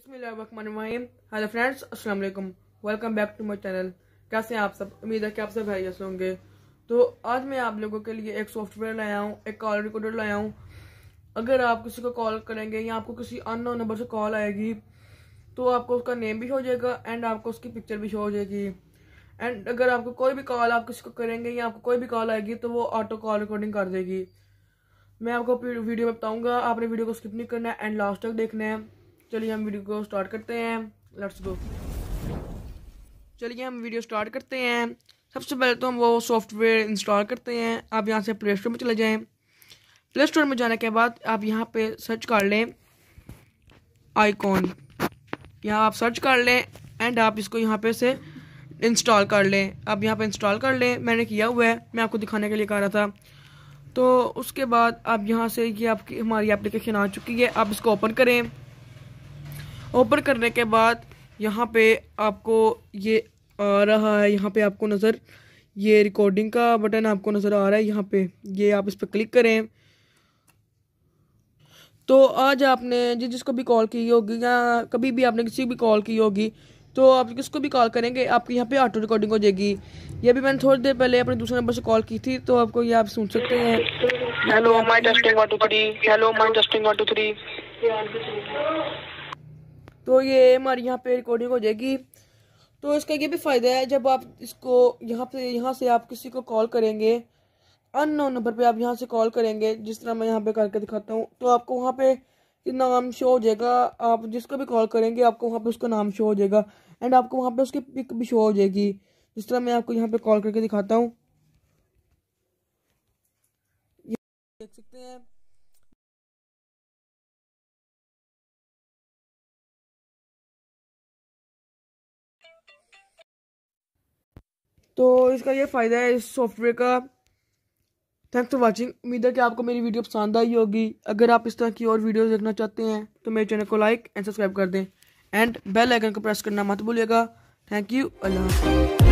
बिस्मिल्लाहिर्रहमानिर्रहीम hello friends अस्सलाम वालेकुम welcome back to my channel कैसे हैं आप सब उम्मीद है कि आप सब भाई जैसे होंगे तो आज मैं आप लोगों के लिए एक सॉफ्टवेयर लाया हूँ एक कॉल रिकॉर्डर लाया हूँ अगर आप किसी को कॉल करेंगे या आपको किसी अननोन नंबर से कॉल आएगी तो आपको उसका नेम भी हो जाएगा एंड आपको उसकी पिक्चर भी हो जाएगी एंड अगर आपको कोई भी कॉल आप किसी को करेंगे या आपको कोई भी कॉल आएगी तो वो ऑटो कॉल रिकॉर्डिंग कर देगी मैं आपको वीडियो में बताऊंगा आपने वीडियो को स्किप नहीं करना है एंड लास्ट तक देखना है चलिए हम वीडियो को स्टार्ट करते हैं लेट्स गो चलिए हम वीडियो स्टार्ट करते हैं सबसे पहले तो हम वो सॉफ्टवेयर इंस्टॉल करते हैं आप यहाँ से प्ले स्टोर में चले जाएँ प्ले स्टोर में जाने के बाद आप यहाँ पे सर्च कर लें आइकॉन यहाँ आप सर्च कर लें एंड आप इसको यहाँ पे से इंस्टॉल कर लें आप यहाँ पे इंस्टॉल कर लें मैंने किया हुआ है मैं आपको दिखाने के लिए कह रहा था तो उसके बाद आप यहाँ से ये आपकी हमारी एप्लीकेशन आ चुकी है आप इसको ओपन करें ओपन करने के बाद यहाँ पे आपको ये आ रहा है यहाँ पे आपको नज़र ये रिकॉर्डिंग का बटन आपको नज़र आ रहा है यहाँ पे ये आप इस पर क्लिक करें तो आज आपने जिस जिसको भी कॉल की होगी या कभी भी आपने किसी भी कॉल की होगी तो आप किसको भी कॉल करेंगे आपके यहाँ पे ऑटो रिकॉर्डिंग हो जाएगी ये भी मैंने थोड़ी देर पहले अपने दूसरे नंबर से कॉल की थी तो आपको ये आप सुन सकते हैं hello my testing one two three hello my testing one two three तो ये हमारी यहाँ पे रिकॉर्डिंग हो जाएगी तो इसका ये भी फ़ायदा है जब आप इसको यहाँ पे यहाँ से आप किसी को कॉल करेंगे नो नंबर पे आप यहाँ से कॉल करेंगे जिस तरह मैं यहाँ पे करके दिखाता हूँ तो आपको वहाँ पे नाम शो हो जाएगा आप जिसको भी कॉल करेंगे आपको वहाँ पे उसका नाम शो हो जाएगा एंड आपको वहाँ पे उसकी पिक भी शो हो जाएगी जिस तरह मैं आपको यहाँ पे कॉल करके दिखाता हूँ देख सकते हैं तो इसका ये फ़ायदा है इस सॉफ्टवेयर का थैंक्स फॉर वाचिंग उम्मीद है कि आपको मेरी वीडियो पसंद आई होगी अगर आप इस तरह की और वीडियो देखना चाहते हैं तो मेरे चैनल को लाइक एंड सब्सक्राइब कर दें एंड बेल आइकन को प्रेस करना मत भूलिएगा थैंक यू अल्लाह